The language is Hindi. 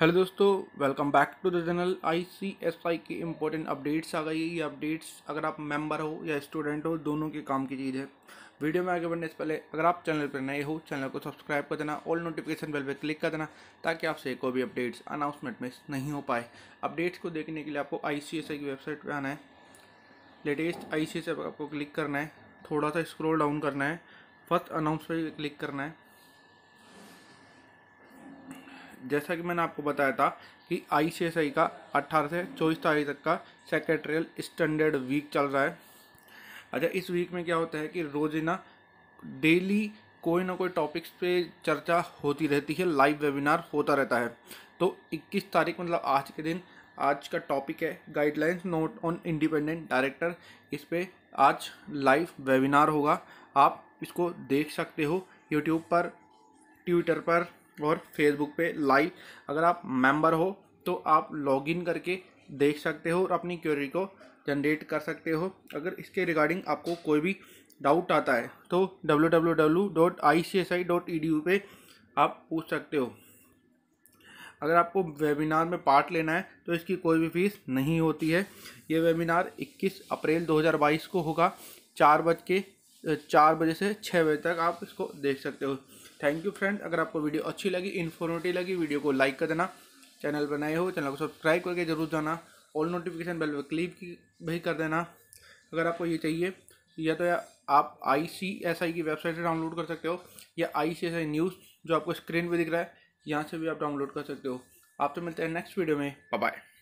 हेलो दोस्तों welcome back to the channel I C S I की इम्पोर्टेंट अपडेट्स आ गई है ये अपडेट्स अगर आप मेंबर हो या स्टूडेंट हो दोनों के काम की चीज़ है वीडियो में आगे बढ़ने से पहले अगर आप चैनल पर नए हो चैनल को सब्सक्राइब कर देना ऑल नोटिफिकेशन बेल पर क्लिक कर देना ताकि आपसे कोई भी अपडेट्स अनाउंसमेंट मिस नहीं हो पाए अपडेट्स को देखने के लिए आपको आई सी एस आई की वेबसाइट पर आना है लेटेस्ट आई सी एस आई पर आपको क्लिक करना है थोड़ा सा स्क्रोल डाउन करना है फर्स्ट अनाउंस पर क्लिक करना है जैसा कि मैंने आपको बताया था कि आई का अट्ठारह से चौबीस तारीख तक का सेक्रेटरियल स्टैंडर्ड वीक चल रहा है अच्छा इस वीक में क्या होता है कि रोजाना डेली कोई ना कोई टॉपिक्स पे चर्चा होती रहती है लाइव वेबिनार होता रहता है तो 21 तारीख मतलब आज के दिन आज का टॉपिक है guidelines note on independent director इस पर आज लाइव वेबिनार होगा आप इसको देख सकते हो यूट्यूब पर ट्विटर पर और फेसबुक पे लाइव अगर आप मेंबर हो तो आप लॉगिन करके देख सकते हो और अपनी क्वेरी को जनरेट कर सकते हो अगर इसके रिगार्डिंग आपको कोई भी डाउट आता है तो W W W dot I C S I dot E D U पर आप पूछ सकते हो अगर आपको वेबिनार में पार्ट लेना है तो इसकी कोई भी फीस नहीं होती है ये वेबिनार 21 अप्रैल 2022 को होगा चार बज के चार बजे से छः बजे तक आप इसको देख सकते हो थैंक यू फ्रेंड अगर आपको वीडियो अच्छी लगी इन्फॉर्मेटिव लगी वीडियो को लाइक कर देना चैनल पर नए हो चैनल को सब्सक्राइब करके जरूर जाना ऑल नोटिफिकेशन बेल पर क्लिक भी कर देना अगर आपको ये चाहिए या तो या आप आई सी एस आई की वेबसाइट से डाउनलोड कर सकते हो या आई सी एस आई न्यूज़ जो आपको स्क्रीन पर दिख रहा है यहाँ से भी आप डाउनलोड कर सकते हो आप तो मिलते हैं नेक्स्ट वीडियो में बाय